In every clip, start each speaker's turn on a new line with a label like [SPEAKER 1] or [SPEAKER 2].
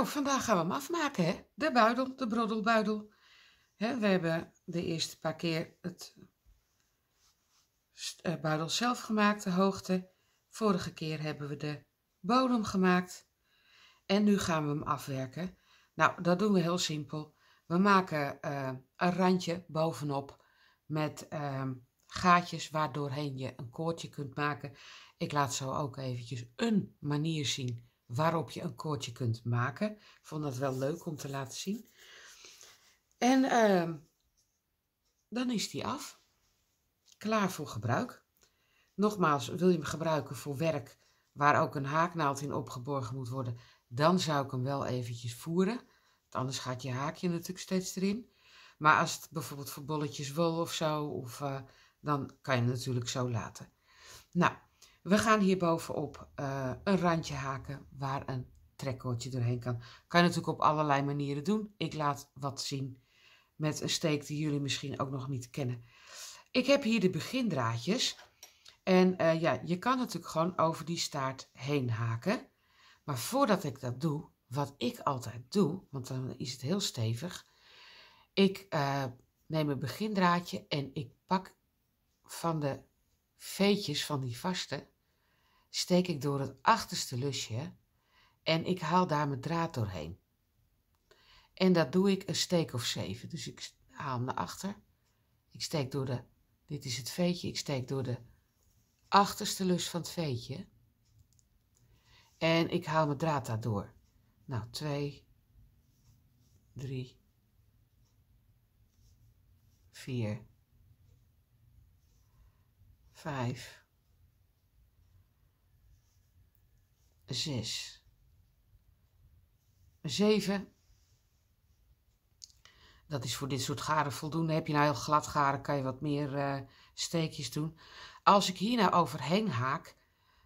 [SPEAKER 1] Nou, vandaag gaan we hem afmaken, hè? De buidel, de broddelbuidel. we hebben de eerste paar keer het eh, buidel zelf gemaakt, de hoogte. Vorige keer hebben we de bodem gemaakt. En nu gaan we hem afwerken. Nou, dat doen we heel simpel. We maken eh, een randje bovenop met uh, gaatjes waardoorheen je een koordje kunt maken. Ik laat zo ook eventjes een manier zien waarop je een koordje kunt maken. Ik vond dat wel leuk om te laten zien. En ehm, dan is die af. Klaar voor gebruik. Nogmaals, wil je hem gebruiken voor werk waar ook een haaknaald in opgeborgen moet worden, dan zou ik hem wel eventjes voeren. Want anders gaat je haakje natuurlijk steeds erin. Maar als het bijvoorbeeld voor bolletjes wol of zo, of, eh, dan kan je hem natuurlijk zo laten. Nou, we gaan hierbovenop uh, eh, een randje haken waar een trekkoordje doorheen kan. Kan je natuurlijk op allerlei manieren doen. Ik laat wat zien met een steek die jullie misschien ook nog niet kennen. Ik heb hier de begindraadjes. En eh, ja, je kan natuurlijk gewoon over die staart heen haken. Maar voordat ik dat doe, wat ik altijd doe, want dan is het heel stevig. Ik eh, neem een begindraadje en ik pak van de veetjes van die vaste steek ik door het achterste lusje en ik haal daar mijn draad doorheen. En dat doe ik een steek of zeven. Dus ik haal hem naar achter. Ik steek door de, dit is het veetje, ik steek door de achterste lus van het veetje. En ik haal mijn draad daardoor. Nou, twee, drie, vier, 5. 6. 7. Dat is voor dit soort garen voldoende. Heb je nou heel glad garen, kan je wat meer eh, steekjes doen. Als ik hier nou overheen haak,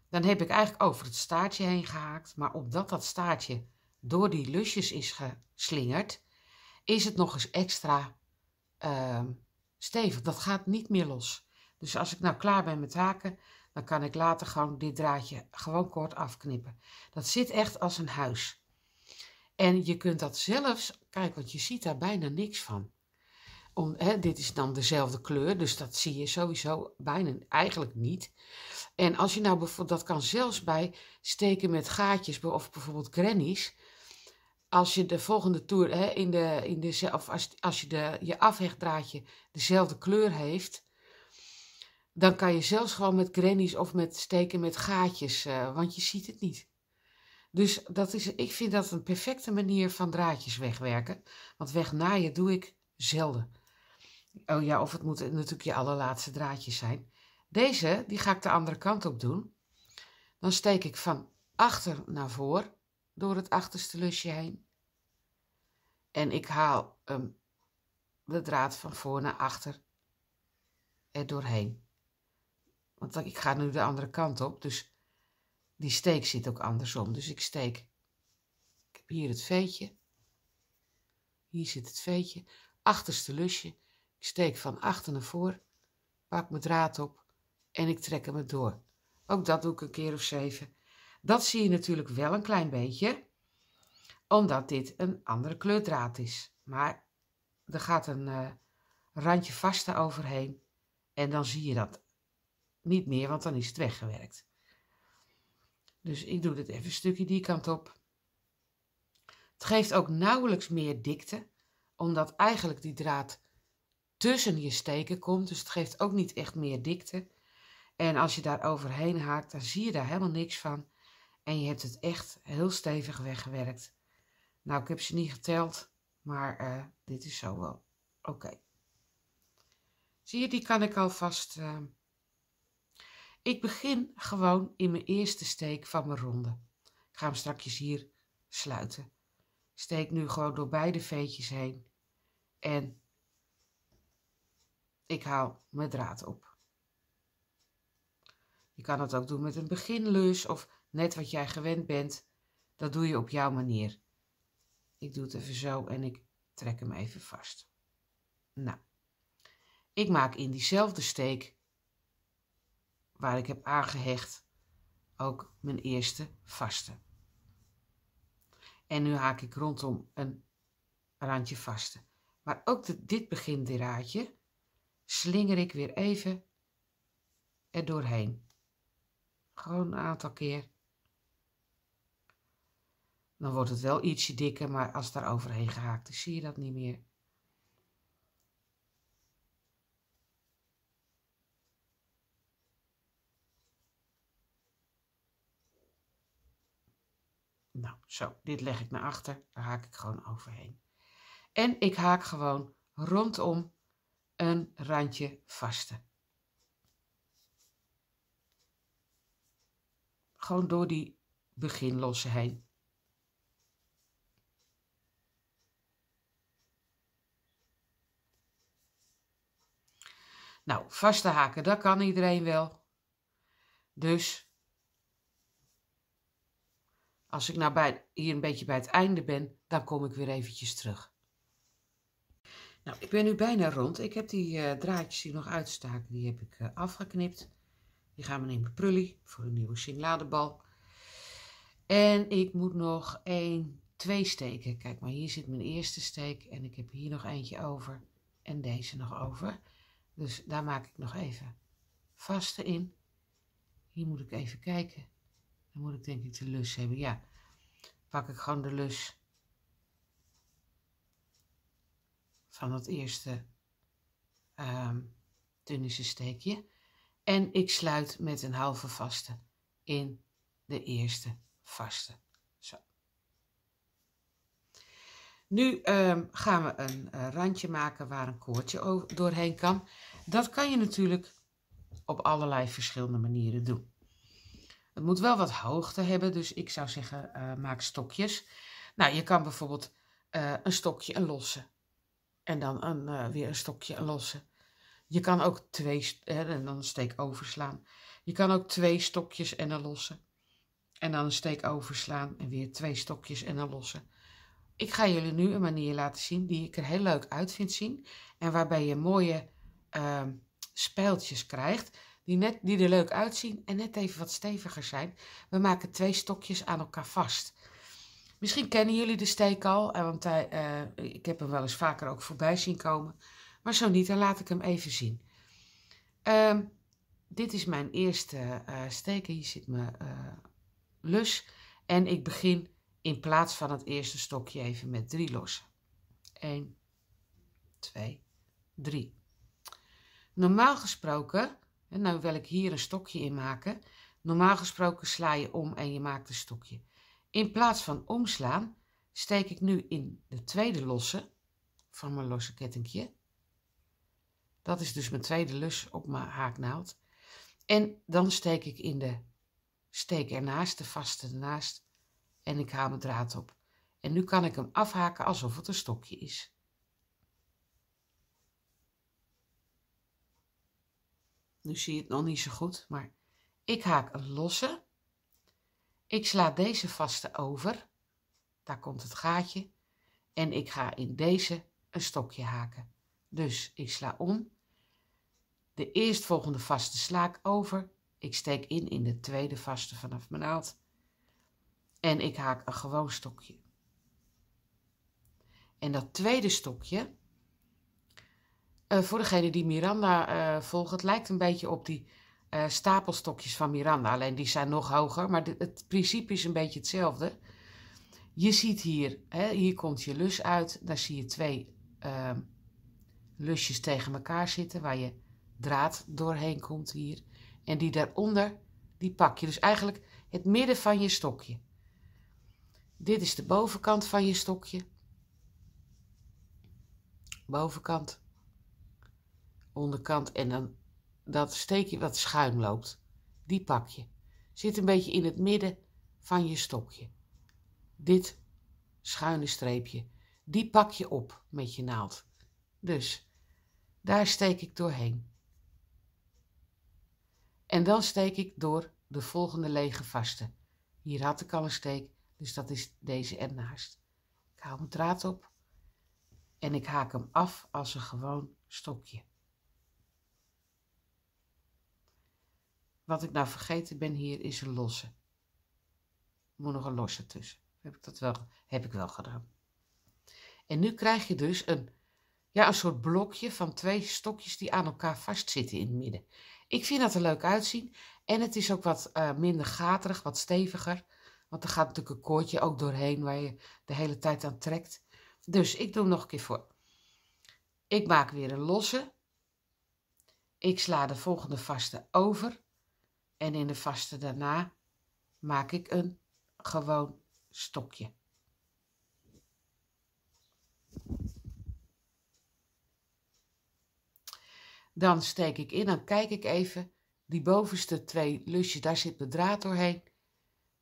[SPEAKER 1] dan heb ik eigenlijk over het staartje heen gehaakt. Maar omdat dat staartje door die lusjes is geslingerd, is het nog eens extra ehm, stevig. Dat gaat niet meer los. Dus als ik nou klaar ben met haken, dan kan ik later gewoon dit draadje gewoon kort afknippen. Dat zit echt als een huis. En je kunt dat zelfs, kijk, want je ziet daar bijna niks van. Om, hè, dit is dan dezelfde kleur, dus dat zie je sowieso bijna eigenlijk niet. En als je nou bijvoorbeeld, dat kan zelfs bij steken met gaatjes of bijvoorbeeld grannies. Als je de volgende toer, hè, in de, in de, of als, als je de, je afhechtdraadje dezelfde kleur heeft, dan kan je zelfs gewoon met granny's of met steken met gaatjes, eh, want je ziet het niet. Dus dat is, ik vind dat een perfecte manier van draadjes wegwerken. Want wegnaaien doe ik zelden. Oh ja, of het moet natuurlijk je allerlaatste draadjes zijn. Deze, die ga ik de andere kant op doen. Dan steek ik van achter naar voor door het achterste lusje heen. En ik haal ehm, de draad van voor naar achter er doorheen. Want ik ga nu de andere kant op, dus die steek zit ook andersom. Dus ik steek, ik heb hier het veetje, hier zit het veetje, achterste lusje. Ik steek van achter naar voor, pak mijn draad op en ik trek hem door. Ook dat doe ik een keer of zeven. Dat zie je natuurlijk wel een klein beetje, omdat dit een andere kleurdraad is. Maar er gaat een eh, randje vaste overheen en dan zie je dat niet meer, want dan is het weggewerkt. Dus ik doe dit even een stukje die kant op. Het geeft ook nauwelijks meer dikte, omdat eigenlijk die draad tussen je steken komt. Dus het geeft ook niet echt meer dikte. En als je daar overheen haakt, dan zie je daar helemaal niks van. En je hebt het echt heel stevig weggewerkt. Nou, ik heb ze niet geteld, maar eh, dit is zo wel oké. Zie je, die kan ik alvast uh, ik begin gewoon in mijn eerste steek van mijn ronde. Ik ga hem strakjes hier sluiten. Steek nu gewoon door beide veetjes heen. En ik haal mijn draad op. Je kan het ook doen met een beginlus of net wat jij gewend bent. Dat doe je op jouw manier. Ik doe het even zo en ik trek hem even vast. Nou, ik maak in diezelfde steek waar ik heb aangehecht ook mijn eerste vaste. En nu haak ik rondom een randje vaste. Maar ook de, dit raadje. slinger ik weer even er doorheen. Gewoon een aantal keer. Dan wordt het wel ietsje dikker, maar als het daar overheen gehaakt is, zie je dat niet meer. Nou, zo, dit leg ik naar achter, daar haak ik gewoon overheen. En ik haak gewoon rondom een randje vaste. Gewoon door die beginlossen heen. Nou, vaste haken, dat kan iedereen wel. Dus als ik nou hier een beetje bij het einde ben, dan kom ik weer eventjes terug. Nou, ik ben nu bijna rond. Ik heb die eh, draadjes die nog uitstaken, die heb ik eh, afgeknipt. Die gaan we in mijn prullie voor een nieuwe singladebal. En ik moet nog één, twee steken. Kijk maar, hier zit mijn eerste steek en ik heb hier nog eentje over en deze nog over. Dus daar maak ik nog even vaste in. Hier moet ik even kijken. Dan moet ik denk ik de lus hebben. Ja, pak ik gewoon de lus van het eerste um, Tunische steekje. En ik sluit met een halve vaste in de eerste vaste. Zo. Nu ehm, gaan we een eh, randje maken waar een koordje doorheen kan. Dat kan je natuurlijk op allerlei verschillende manieren doen. Het moet wel wat hoogte hebben, dus ik zou zeggen eh, maak stokjes. Nou, je kan bijvoorbeeld eh, een stokje een losse en dan een, eh, weer een stokje een losse. Je kan ook twee, hè, en dan een steek overslaan. Je kan ook twee stokjes en een losse. En dan een steek overslaan en weer twee stokjes en een losse. Ik ga jullie nu een manier laten zien die ik er heel leuk uit vind zien. En waarbij je mooie uh, ehm, spijltjes krijgt die, net, die er leuk uitzien en net even wat steviger zijn. We maken twee stokjes aan elkaar vast. Misschien kennen jullie de steek al, eh, want hij, eh, ik heb hem wel eens vaker ook voorbij zien komen. Maar zo niet, dan laat ik hem even zien. Ehm, dit is mijn eerste uh, steek. Hier zit mijn lus. En ik begin in plaats van het eerste stokje even met drie lossen. 1, 2, 3. Normaal gesproken en nou wil ik hier een stokje in maken. Normaal gesproken sla je om en je maakt een stokje. In plaats van omslaan steek ik nu in de tweede losse van mijn losse kettingje. Dat is dus mijn tweede lus op mijn haaknaald. En dan steek ik in de steek ernaast, de vaste ernaast. En ik haal mijn draad op. En nu kan ik hem afhaken alsof het een stokje is. Nu zie je het nog niet zo goed, maar ik haak een losse. Ik sla deze vaste over. Daar komt het gaatje. En ik ga in deze een stokje haken. Dus ik sla om. De eerstvolgende vaste sla ik over. Ik steek in in de tweede vaste vanaf mijn naald. En ik haak een gewoon stokje. En dat tweede stokje, eh, voor degene die Miranda uh, volgt, het lijkt een beetje op die eh, stapelstokjes van Miranda. Alleen die zijn nog hoger, maar het principe is een beetje hetzelfde. Je ziet hier, hè, hier komt je lus uit. Daar zie je twee ehm, lusjes tegen elkaar zitten, waar je draad doorheen komt hier. En die daaronder, die pak je. Dus eigenlijk het midden van je stokje. Dit is de bovenkant van je stokje. Bovenkant onderkant en dan dat steekje wat schuin loopt, die pak je. Zit een beetje in het midden van je stokje. Dit schuine streepje, die pak je op met je naald. Dus daar steek ik doorheen. En dan steek ik door de volgende lege vaste. Hier had ik al een steek, dus dat is deze ernaast. Ik haal mijn draad op en ik haak hem af als een gewoon stokje. Wat ik nou vergeten ben hier is een losse. Er moet nog een losse tussen. Heb ik dat wel, heb ik wel gedaan. En nu krijg je dus een, ja, een soort blokje van twee stokjes die aan elkaar vastzitten in het midden. Ik vind dat er leuk uitzien. En het is ook wat eh, minder gaterig, wat steviger. Want er gaat natuurlijk een koordje ook doorheen waar je de hele tijd aan trekt. Dus ik doe hem nog een keer voor. Ik maak weer een losse. Ik sla de volgende vaste over. En in de vaste daarna maak ik een gewoon stokje. Dan steek ik in, dan kijk ik even. Die bovenste twee lusjes, daar zit de draad doorheen.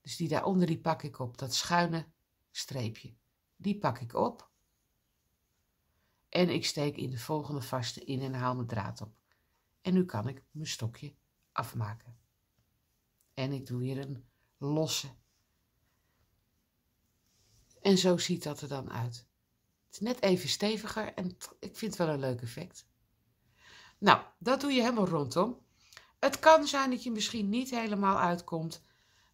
[SPEAKER 1] Dus die daaronder, die pak ik op. Dat schuine streepje. Die pak ik op. En ik steek in de volgende vaste in en haal mijn draad op. En nu kan ik mijn stokje afmaken. En ik doe weer een losse. En zo ziet dat er dan uit. Het is net even steviger en ik vind het wel een leuk effect. Nou, dat doe je helemaal rondom. Het kan zijn dat je misschien niet helemaal uitkomt.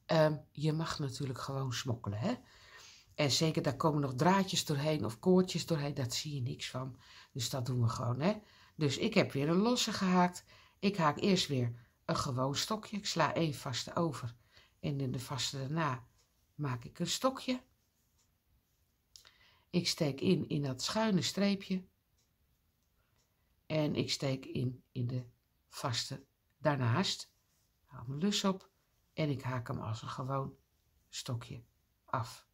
[SPEAKER 1] Ehm, je mag natuurlijk gewoon smokkelen. Hè? En zeker, daar komen nog draadjes doorheen of koordjes doorheen. Dat zie je niks van. Dus dat doen we gewoon. Hè? Dus ik heb weer een losse gehaakt. Ik haak eerst weer een gewoon stokje. Ik sla één vaste over en in de vaste daarna maak ik een stokje. Ik steek in in dat schuine streepje en ik steek in in de vaste daarnaast. Haal mijn lus op en ik haak hem als een gewoon stokje af.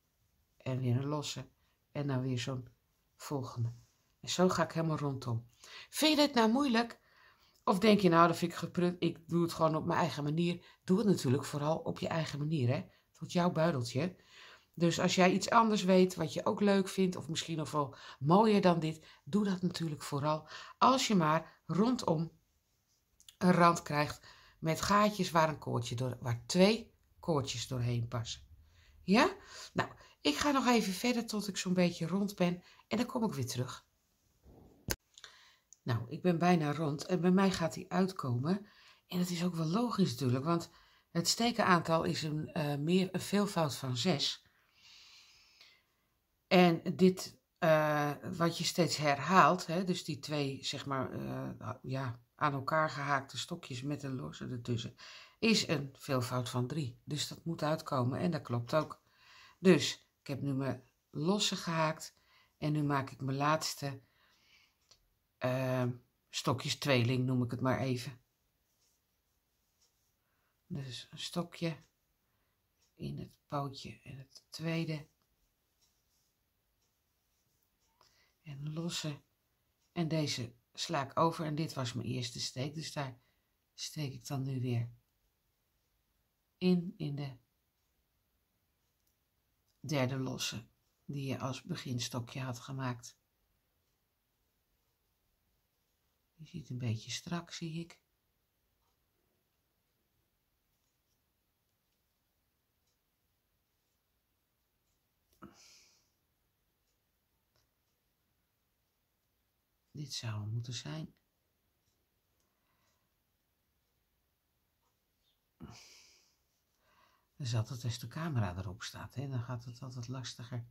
[SPEAKER 1] En weer een losse en dan weer zo'n volgende. En zo ga ik helemaal rondom. Vind je dit nou moeilijk? Of denk je nou, dat vind ik geprut, ik doe het gewoon op mijn eigen manier. Doe het natuurlijk vooral op je eigen manier, hè. Tot jouw buideltje. Dus als jij iets anders weet wat je ook leuk vindt, of misschien nog wel mooier dan dit, doe dat natuurlijk vooral. Als je maar rondom een rand krijgt met gaatjes waar, een koordje door, waar twee koordjes doorheen passen. Ja? Nou, ik ga nog even verder tot ik zo'n beetje rond ben en dan kom ik weer terug. Nou, ik ben bijna rond en bij mij gaat die uitkomen. En dat is ook wel logisch natuurlijk, want het stekenaantal is een, eh, meer een veelvoud van 6. En dit, eh, wat je steeds herhaalt, hè, dus die twee zeg maar, eh, ah, ja, aan elkaar gehaakte stokjes met een losse ertussen, is een veelvoud van 3. Dus dat moet uitkomen en dat klopt ook. Dus ik heb nu mijn losse gehaakt en nu maak ik mijn laatste Ehm, stokjes tweeling noem ik het maar even. Dus een stokje in het pootje en het tweede. En lossen. En deze sla ik over en dit was mijn eerste steek. Dus daar steek ik dan nu weer in, in de derde losse die je als beginstokje had gemaakt. Je ziet een beetje strak, zie ik. Dit zou hem moeten zijn. Dan zat het als de camera erop staat, hè? dan gaat het altijd lastiger.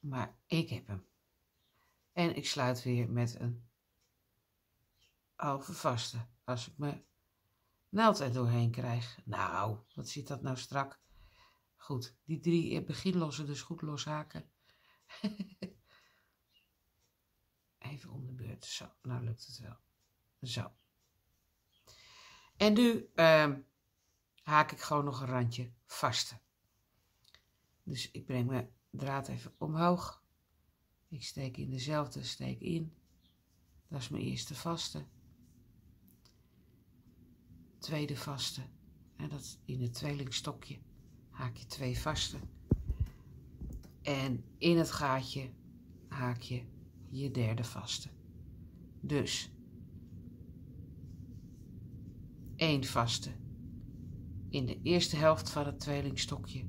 [SPEAKER 1] Maar ik heb hem. En ik sluit weer met een over vasten. Als ik mijn naald er doorheen krijg. Nou, wat zit dat nou strak. Goed, die drie eh, beginlossen dus goed loshaken. Even om de beurt. Zo, nou lukt het wel. Zo. En nu ehm, haak ik gewoon nog een randje vasten. Dus ik breng mijn draad even omhoog. Ik steek in dezelfde steek in. Dat is mijn eerste vaste tweede vaste. En dat in het tweelingstokje haak je twee vaste. En in het gaatje haak je je derde vaste. Dus één vaste in de eerste helft van het tweelingstokje,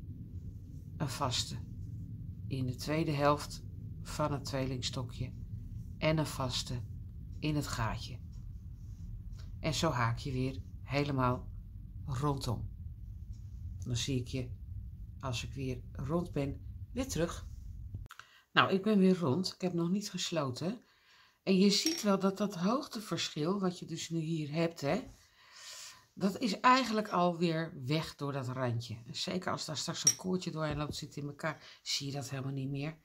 [SPEAKER 1] een vaste in de tweede helft van het tweelingstokje en een vaste in het gaatje. En zo haak je weer helemaal rondom. Dan zie ik je als ik weer rond ben, weer terug. Nou, ik ben weer rond. Ik heb nog niet gesloten. En je ziet wel dat dat hoogteverschil, wat je dus nu hier hebt, hè, dat is eigenlijk alweer weg door dat randje. Zeker als daar straks een koortje doorheen loopt, zit in elkaar, zie je dat helemaal niet meer.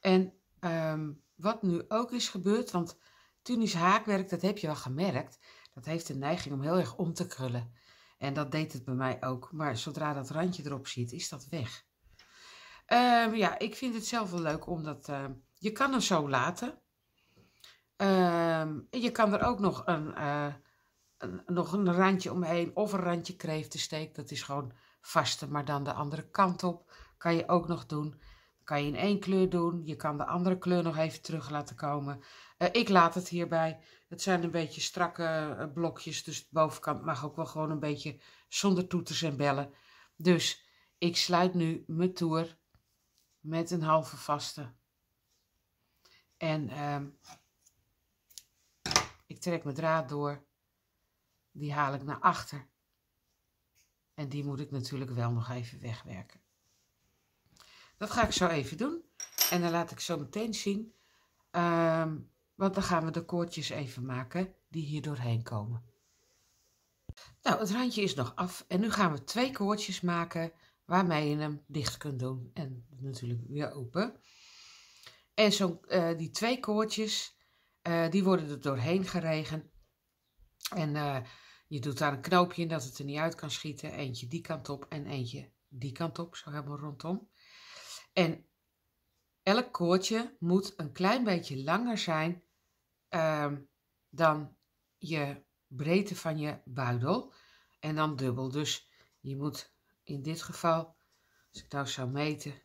[SPEAKER 1] En ehm, wat nu ook is gebeurd, want Tunis haakwerk, dat heb je wel gemerkt, dat heeft de neiging om heel erg om te krullen. En dat deed het bij mij ook. Maar zodra dat randje erop zit, is dat weg. Ehm, ja, ik vind het zelf wel leuk omdat ehm, je kan hem zo laten. Ehm, je kan er ook nog een, eh, een, nog een randje omheen of een randje kreeftensteek. steken. Dat is gewoon vaste, maar dan de andere kant op. Kan je ook nog doen. kan je in één kleur doen. Je kan de andere kleur nog even terug laten komen. Eh, ik laat het hierbij. Het zijn een beetje strakke eh, blokjes, dus de bovenkant mag ook wel gewoon een beetje zonder toeters en bellen. Dus ik sluit nu mijn toer met een halve vaste. En ehm, ik trek mijn draad door. Die haal ik naar achter. En die moet ik natuurlijk wel nog even wegwerken. Dat ga ik zo even doen. En dan laat ik zo meteen zien um, want dan gaan we de koordjes even maken die hier doorheen komen. Nou, het randje is nog af en nu gaan we twee koordjes maken waarmee je hem dicht kunt doen en natuurlijk weer open. En zo, eh, die twee koordjes, eh, die worden er doorheen geregen. En eh, je doet daar een knoopje in dat het er niet uit kan schieten. Eentje die kant op en eentje die kant op, zo helemaal rondom. En elk koordje moet een klein beetje langer zijn Ehm, dan je breedte van je buidel. En dan dubbel. Dus je moet in dit geval, als ik nou zou meten,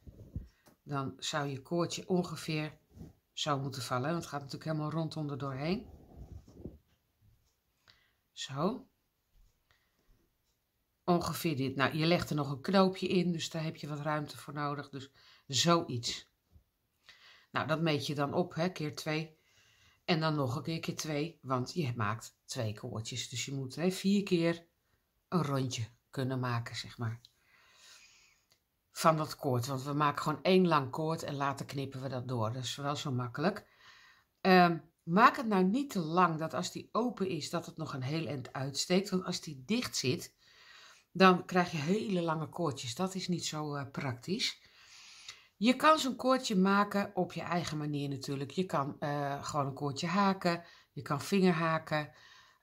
[SPEAKER 1] dan zou je koordje ongeveer zo moeten vallen. Want het gaat natuurlijk helemaal rondom er doorheen. Zo. Ongeveer dit. Nou, je legt er nog een knoopje in, dus daar heb je wat ruimte voor nodig. Dus zoiets. Nou, dat meet je dan op, hè, keer 2. En dan nog een keer keer twee, want je maakt twee koortjes. Dus je moet hè, vier keer een rondje kunnen maken, zeg maar. Van dat koord, want we maken gewoon één lang koord en later knippen we dat door. Dat is wel zo makkelijk. Ehm, maak het nou niet te lang dat als die open is, dat het nog een heel eind uitsteekt. Want als die dicht zit, dan krijg je hele lange koordjes. Dat is niet zo eh, praktisch. Je kan zo'n koordje maken op je eigen manier natuurlijk. Je kan eh, gewoon een koordje haken, je kan vingerhaken,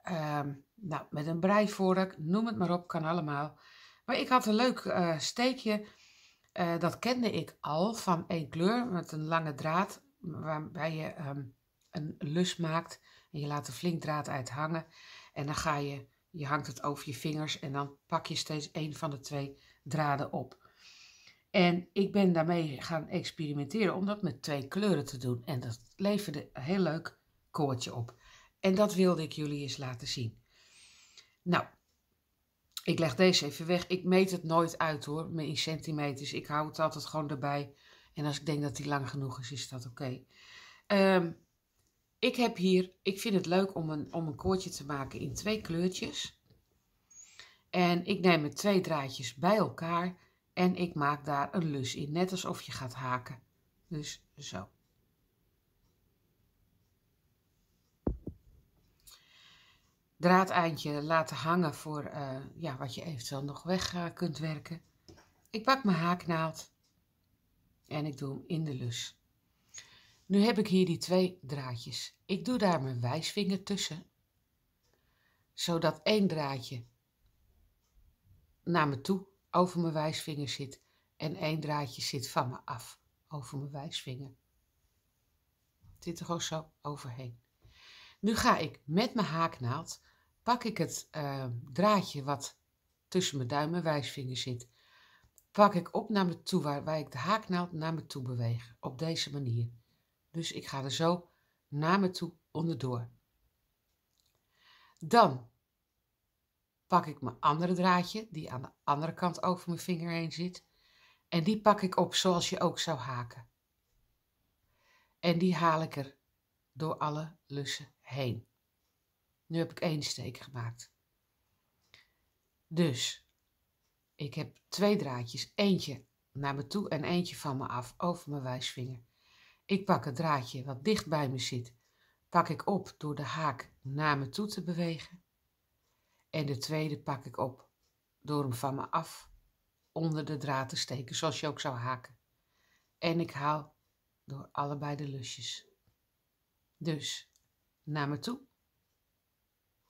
[SPEAKER 1] ehm, nou, met een breivork, noem het maar op, kan allemaal. Maar ik had een leuk eh, steekje, eh, dat kende ik al, van één kleur met een lange draad, waarbij je ehm, een lus maakt en je laat een flink draad uithangen. En dan ga je, je hangt het over je vingers en dan pak je steeds één van de twee draden op. En ik ben daarmee gaan experimenteren om dat met twee kleuren te doen. En dat leverde een heel leuk koordje op. En dat wilde ik jullie eens laten zien. Nou, ik leg deze even weg. Ik meet het nooit uit hoor, in centimeters. Ik hou het altijd gewoon erbij. En als ik denk dat die lang genoeg is, is dat oké. Ehm, ik heb hier, ik vind het leuk om een, om een koordje te maken in twee kleurtjes. En ik neem er twee draadjes bij elkaar en ik maak daar een lus in, net alsof je gaat haken. Dus zo. Draadeindje laten hangen voor eh, ja, wat je eventueel nog weg eh, kunt werken. Ik pak mijn haaknaald en ik doe hem in de lus. Nu heb ik hier die twee draadjes. Ik doe daar mijn wijsvinger tussen, zodat één draadje naar me toe over mijn wijsvinger zit en één draadje zit van me af over mijn wijsvinger. zit er gewoon zo overheen. Nu ga ik met mijn haaknaald, pak ik het ehm, draadje wat tussen mijn duim en wijsvinger zit, pak ik op naar me toe, waar, waar ik de haaknaald naar me toe beweeg, op deze manier. Dus ik ga er zo naar me toe onderdoor. Dan pak ik mijn andere draadje, die aan de andere kant over mijn vinger heen zit. En die pak ik op zoals je ook zou haken. En die haal ik er door alle lussen heen. Nu heb ik één steek gemaakt. Dus, ik heb twee draadjes. Eentje naar me toe en eentje van me af over mijn wijsvinger. Ik pak het draadje wat dicht bij me zit, pak ik op door de haak naar me toe te bewegen. En de tweede pak ik op door hem van me af onder de draad te steken, zoals je ook zou haken. En ik haal door allebei de lusjes. Dus naar me toe,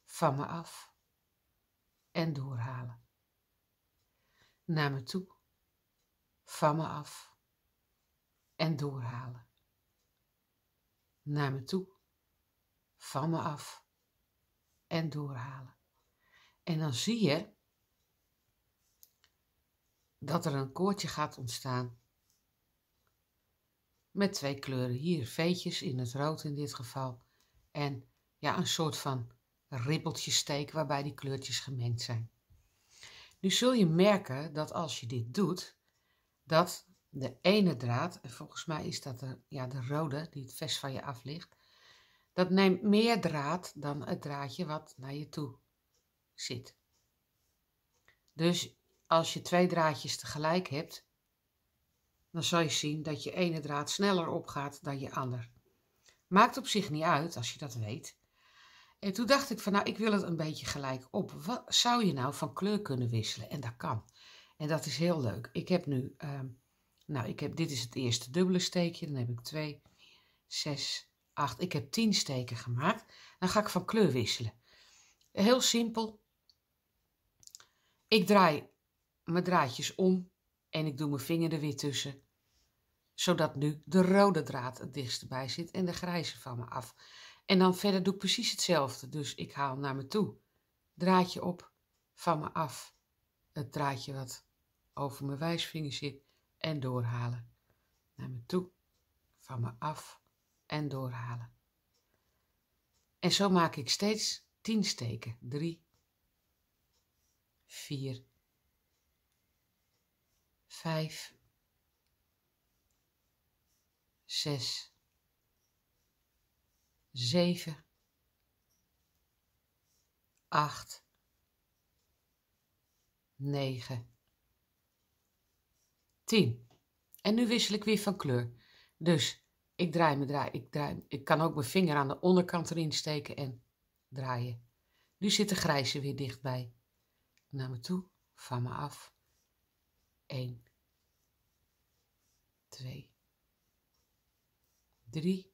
[SPEAKER 1] van me af en doorhalen. Naar me toe, van me af en doorhalen. Naar me toe, van me af en doorhalen. En dan zie je dat er een koordje gaat ontstaan. Met twee kleuren. Hier veetjes in het rood in dit geval. En ja, een soort van steek waarbij die kleurtjes gemengd zijn. Nu zul je merken dat als je dit doet, dat de ene draad, en volgens mij is dat de, ja, de rode die het vest van je af ligt, dat neemt meer draad dan het draadje wat naar je toe zit. Dus als je twee draadjes tegelijk hebt, dan zal je zien dat je ene draad sneller opgaat dan je ander. Maakt op zich niet uit als je dat weet. En toen dacht ik van nou, ik wil het een beetje gelijk op. Wat zou je nou van kleur kunnen wisselen? En dat kan. En dat is heel leuk. Ik heb nu, ehm, nou, ik heb, dit is het eerste dubbele steekje. Dan heb ik twee, zes, acht. Ik heb tien steken gemaakt. Dan ga ik van kleur wisselen. Heel simpel. Ik draai mijn draadjes om en ik doe mijn vinger er weer tussen, zodat nu de rode draad het dichtste bij zit en de grijze van me af. En dan verder doe ik precies hetzelfde, dus ik haal naar me toe. Draadje op, van me af, het draadje wat over mijn wijsvinger zit en doorhalen. Naar me toe, van me af en doorhalen. En zo maak ik steeds 10 steken. 3, 4, 5, 6, 7, 8, 9, 10. En nu wissel ik weer van kleur. Dus ik draai me draai, ik draai. Ik kan ook mijn vinger aan de onderkant erin steken en draaien. Nu zit de grijze weer dichtbij naar me toe, van me af. 1, 2, 3,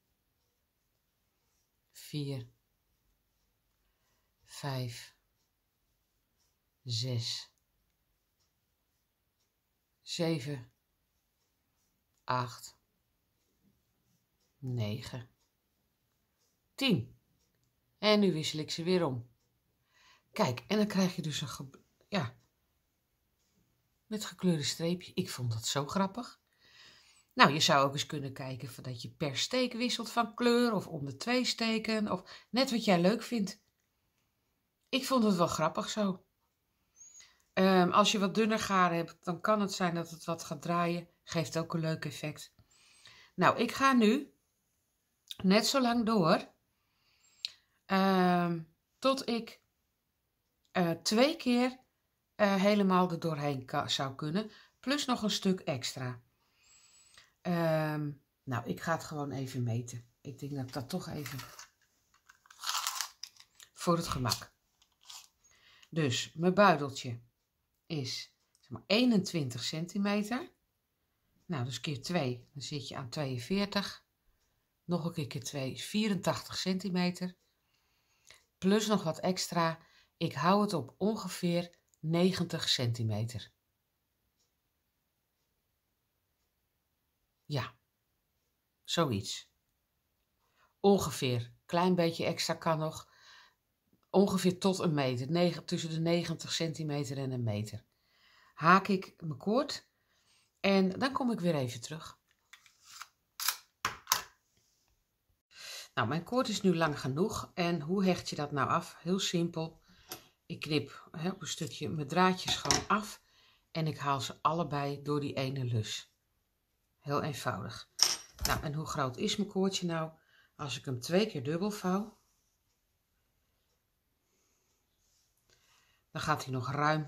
[SPEAKER 1] 4, 5, 6, 7, 8, 9, 10. En nu wissel ik ze weer om. Kijk, en dan krijg je dus een, ja. Met gekleurde streepjes. Ik vond dat zo grappig. Nou, je zou ook eens kunnen kijken van dat je per steek wisselt van kleur of om de twee steken of net wat jij leuk vindt. Ik vond het wel grappig zo. Ehm, als je wat dunner garen hebt, dan kan het zijn dat het wat gaat draaien. Geeft ook een leuk effect. Nou, ik ga nu net zo lang door ehm, tot ik eh, twee keer eh, helemaal er doorheen zou kunnen. Plus nog een stuk extra. Ehm, nou, ik ga het gewoon even meten. Ik denk dat ik dat toch even... Voor het gemak. Dus mijn buideltje is zeg maar, 21 centimeter. Nou, dus keer 2, dan zit je aan 42. Nog een keer keer 2 is 84 centimeter. Plus nog wat extra. Ik hou het op ongeveer 90 centimeter. Ja, zoiets. Ongeveer, klein beetje extra kan nog. Ongeveer tot een meter, tussen de 90 centimeter en een meter. Haak ik mijn koord en dan kom ik weer even terug. Nou, mijn koord is nu lang genoeg en hoe hecht je dat nou af? Heel simpel. Ik knip hè, een stukje mijn draadjes gewoon af en ik haal ze allebei door die ene lus. Heel eenvoudig. Nou, en hoe groot is mijn koordje nou? Als ik hem twee keer dubbel vouw, dan gaat hij nog ruim.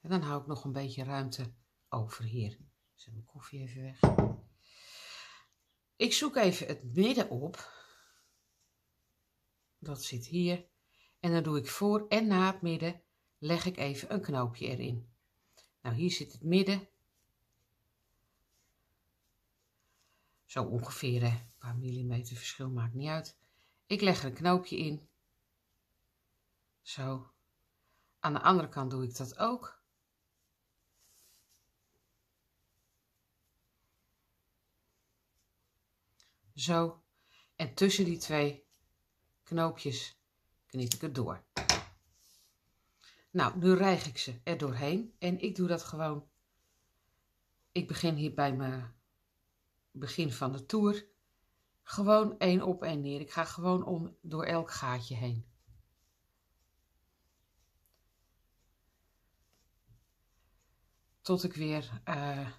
[SPEAKER 1] En dan hou ik nog een beetje ruimte over hier. Zet mijn koffie even weg. Ik zoek even het midden op. Dat zit hier. En dan doe ik voor en na het midden, leg ik even een knoopje erin. Nou, hier zit het midden. Zo ongeveer, een paar millimeter verschil maakt niet uit. Ik leg er een knoopje in. Zo. Aan de andere kant doe ik dat ook. Zo. En tussen die twee knoopjes ik het door. Nou, nu rijg ik ze er doorheen en ik doe dat gewoon. Ik begin hier bij mijn begin van de toer. Gewoon één op en neer. Ik ga gewoon om door elk gaatje heen. Tot ik weer, eh,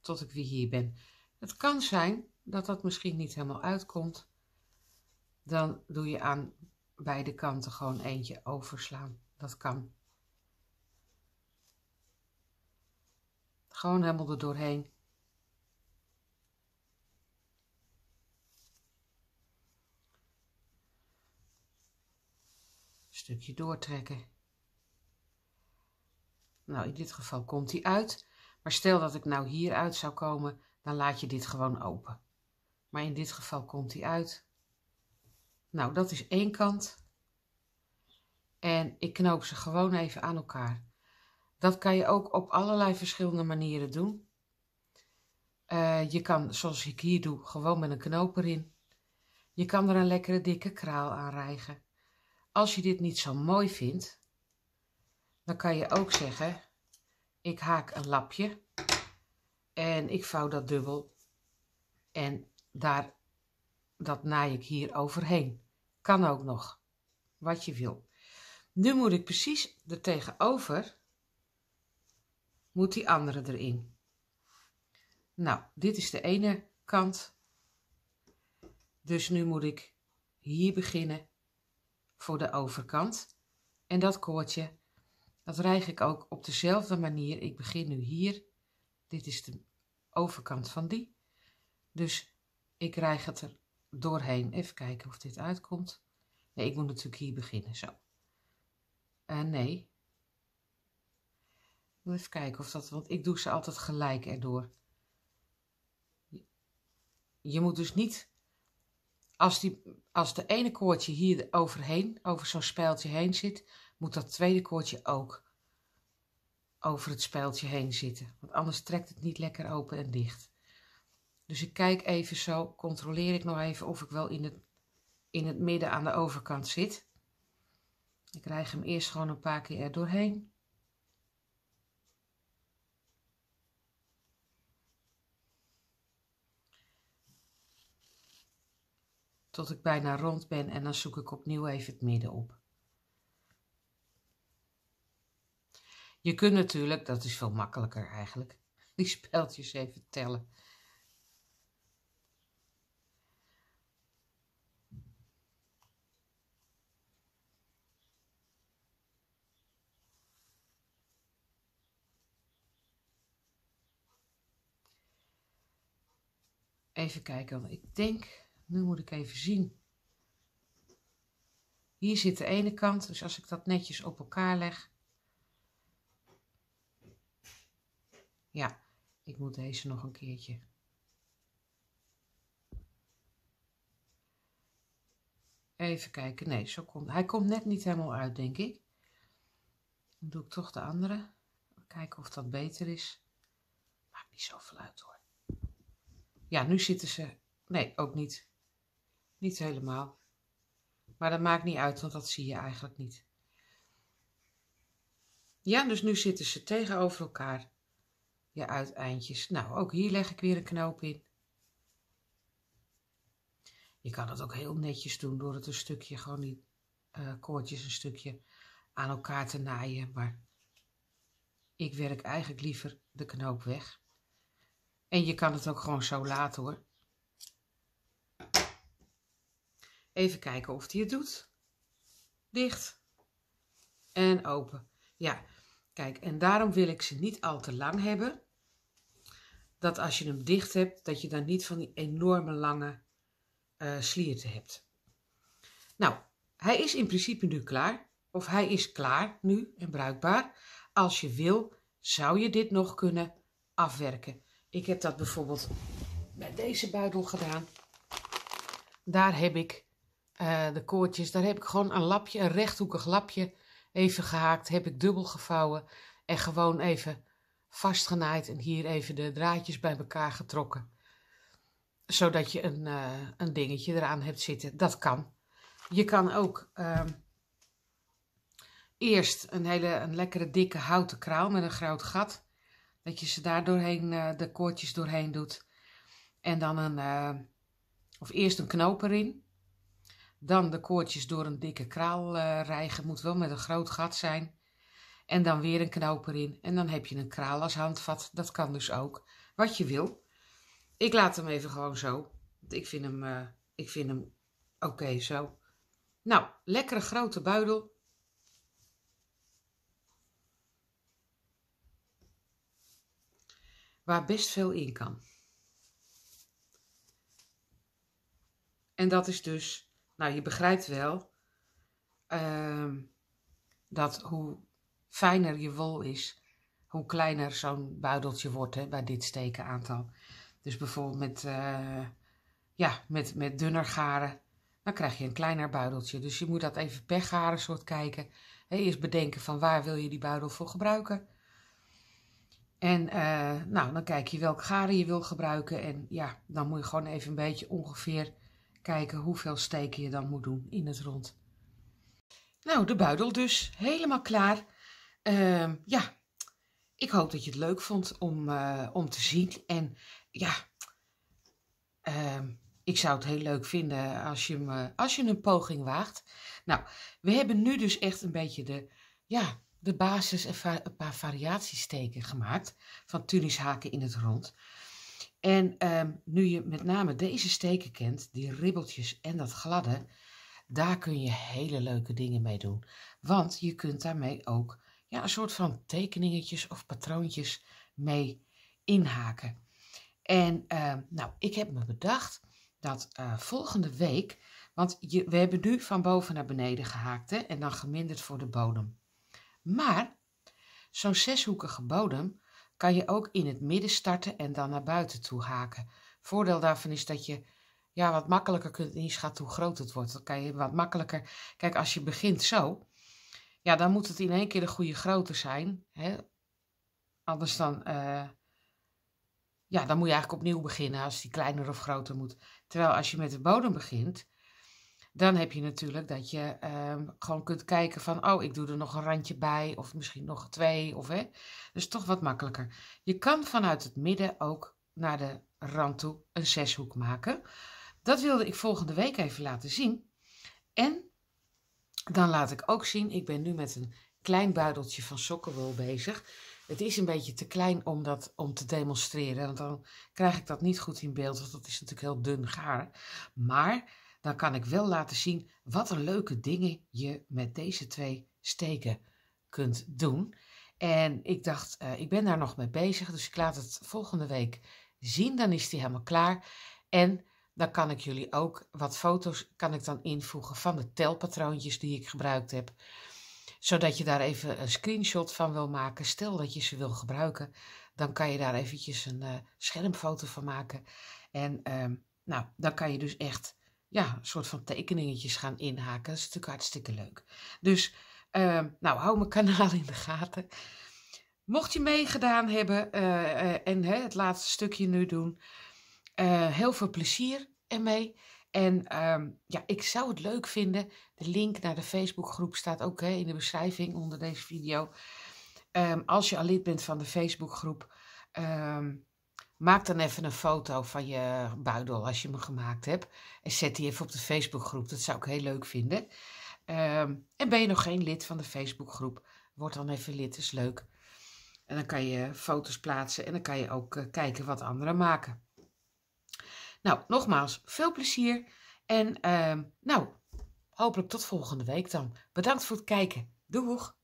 [SPEAKER 1] tot ik weer hier ben. Het kan zijn dat dat misschien niet helemaal uitkomt. Dan doe je aan beide kanten gewoon eentje overslaan. Dat kan. Gewoon helemaal er doorheen. Stukje doortrekken. Nou, in dit geval komt hij uit. Maar stel dat ik nou hieruit zou komen, dan laat je dit gewoon open. Maar in dit geval komt hij uit. Nou, dat is één kant. En ik knoop ze gewoon even aan elkaar. Dat kan je ook op allerlei verschillende manieren doen. Eh, je kan, zoals ik hier doe, gewoon met een knoop erin. Je kan er een lekkere dikke kraal aan rijgen. Als je dit niet zo mooi vindt, dan kan je ook zeggen, ik haak een lapje en ik vouw dat dubbel en daar, dat naai ik hier overheen. Kan ook nog. Wat je wil. Nu moet ik precies er tegenover, moet die andere erin. Nou, dit is de ene kant. Dus nu moet ik hier beginnen voor de overkant. En dat koordje, dat rijg ik ook op dezelfde manier. Ik begin nu hier. Dit is de overkant van die. Dus ik rijg het er doorheen. Even kijken of dit uitkomt. Nee, ik moet natuurlijk hier beginnen, zo. Uh, nee. Even kijken of dat, want ik doe ze altijd gelijk erdoor. Je moet dus niet, als, die, als de ene koordje hier overheen, over zo'n spijltje heen zit, moet dat tweede koordje ook over het spijltje heen zitten. Want anders trekt het niet lekker open en dicht. Dus ik kijk even zo, controleer ik nog even of ik wel in het, in het midden aan de overkant zit. Ik krijg hem eerst gewoon een paar keer er doorheen. tot ik bijna rond ben en dan zoek ik opnieuw even het midden op. Je kunt natuurlijk, dat is veel makkelijker eigenlijk, die speltjes even tellen. Even kijken, want ik denk, nu moet ik even zien. Hier zit de ene kant, dus als ik dat netjes op elkaar leg. Ja, ik moet deze nog een keertje. Even kijken, nee, zo komt, hij komt net niet helemaal uit, denk ik. Dan doe ik toch de andere. Kijken of dat beter is. Maakt niet zoveel uit hoor. Ja, nu zitten ze. Nee, ook niet. Niet helemaal. Maar dat maakt niet uit, want dat zie je eigenlijk niet. Ja, dus nu zitten ze tegenover elkaar. Je uiteindjes. Nou, ook hier leg ik weer een knoop in. Je kan het ook heel netjes doen door het een stukje, gewoon die uh, koordjes een stukje aan elkaar te naaien. Maar ik werk eigenlijk liever de knoop weg. En je kan het ook gewoon zo laten hoor. Even kijken of hij het doet. Dicht. En open. Ja, kijk, en daarom wil ik ze niet al te lang hebben. Dat als je hem dicht hebt, dat je dan niet van die enorme lange uh, slierten hebt. Nou, hij is in principe nu klaar. Of hij is klaar nu en bruikbaar. Als je wil, zou je dit nog kunnen afwerken. Ik heb dat bijvoorbeeld bij deze buidel gedaan. Daar heb ik eh, de koordjes, daar heb ik gewoon een lapje, een rechthoekig lapje even gehaakt. Heb ik dubbel gevouwen en gewoon even vastgenaaid en hier even de draadjes bij elkaar getrokken. Zodat je een, eh, een dingetje eraan hebt zitten. Dat kan. Je kan ook ehm, eerst een hele een lekkere dikke houten kraal met een groot gat dat je ze daar doorheen, eh, de koordjes doorheen doet. En dan een, eh, of eerst een knoop erin. Dan de koordjes door een dikke kraal eh, rijgen. Moet wel met een groot gat zijn. En dan weer een knoop erin. En dan heb je een kraal als handvat. Dat kan dus ook. Wat je wil. Ik laat hem even gewoon zo. Want ik vind hem, ik vind hem oké zo. Nou, lekkere grote buidel. waar best veel in kan. En dat is dus, nou je begrijpt wel, ehm, dat hoe fijner je wol is, hoe kleiner zo'n buideltje wordt hè, bij dit steken aantal. Dus bijvoorbeeld met, eh, ja, met, met dunner garen, dan krijg je een kleiner buideltje. Dus je moet dat even per garen soort kijken. eerst bedenken van waar wil je die buidel voor gebruiken. En eh, nou, dan kijk je welk garen je wil gebruiken. En ja, dan moet je gewoon even een beetje ongeveer kijken hoeveel steken je dan moet doen in het rond. Nou, de buidel dus. Helemaal klaar. Ehm, ja, ik hoop dat je het leuk vond om, eh, om te zien. En ja, ehm, ik zou het heel leuk vinden als je, me eh, als je een poging waagt. Nou, we hebben nu dus echt een beetje de, ja, de basis en een paar variatiesteken gemaakt van haken in het rond. En ehm, nu je met name deze steken kent, die ribbeltjes en dat gladde, daar kun je hele leuke dingen mee doen. Want je kunt daarmee ook ja, een soort van tekeningetjes of patroontjes mee inhaken. En ehm, nou, ik heb me bedacht dat eh, volgende week, want je, we hebben nu van boven naar beneden gehaakt hè, en dan geminderd voor de bodem. Maar zo'n zeshoekige bodem kan je ook in het midden starten en dan naar buiten toe haken. Voordeel daarvan is dat je ja, wat makkelijker kunt inschatten hoe groot het wordt. Dan kan je wat makkelijker. Kijk, als je begint zo, ja, dan moet het in één keer de goede grootte zijn. Hè? Anders dan, eh, ja, dan moet je eigenlijk opnieuw beginnen als die kleiner of groter moet. Terwijl als je met de bodem begint, dan heb je natuurlijk dat je ehm, gewoon kunt kijken van, oh, ik doe er nog een randje bij of misschien nog twee. Of, hè. Dus toch wat makkelijker. Je kan vanuit het midden ook naar de rand toe een zeshoek maken. Dat wilde ik volgende week even laten zien. En dan laat ik ook zien, ik ben nu met een klein buideltje van sokkenwol bezig. Het is een beetje te klein om dat om te demonstreren, want dan krijg ik dat niet goed in beeld, want dat is natuurlijk heel dun gaar. Maar dan kan ik wel laten zien wat er leuke dingen je met deze twee steken kunt doen. En ik dacht, eh, ik ben daar nog mee bezig, dus ik laat het volgende week zien. Dan is die helemaal klaar. En dan kan ik jullie ook wat foto's kan ik dan invoegen van de telpatroontjes die ik gebruikt heb. Zodat je daar even een screenshot van wil maken. Stel dat je ze wil gebruiken, dan kan je daar eventjes een uh, schermfoto van maken. En ehm, nou, dan kan je dus echt ja, een soort van tekeningetjes gaan inhaken. Dat is natuurlijk hartstikke leuk. Dus, ehm, nou, hou mijn kanaal in de gaten. Mocht je meegedaan hebben eh, eh, en hè, het laatste stukje nu doen, eh, heel veel plezier ermee. En ehm, ja, ik zou het leuk vinden. De link naar de Facebookgroep staat ook hè, in de beschrijving onder deze video. Ehm, als je al lid bent van de Facebookgroep, um, Maak dan even een foto van je buidel als je hem gemaakt hebt. En zet die even op de Facebookgroep. Dat zou ik heel leuk vinden. Ehm, en ben je nog geen lid van de Facebookgroep? Word dan even lid, is leuk. En dan kan je foto's plaatsen en dan kan je ook eh, kijken wat anderen maken. Nou, nogmaals, veel plezier. En ehm, nou, hopelijk tot volgende week dan. Bedankt voor het kijken. Doeg!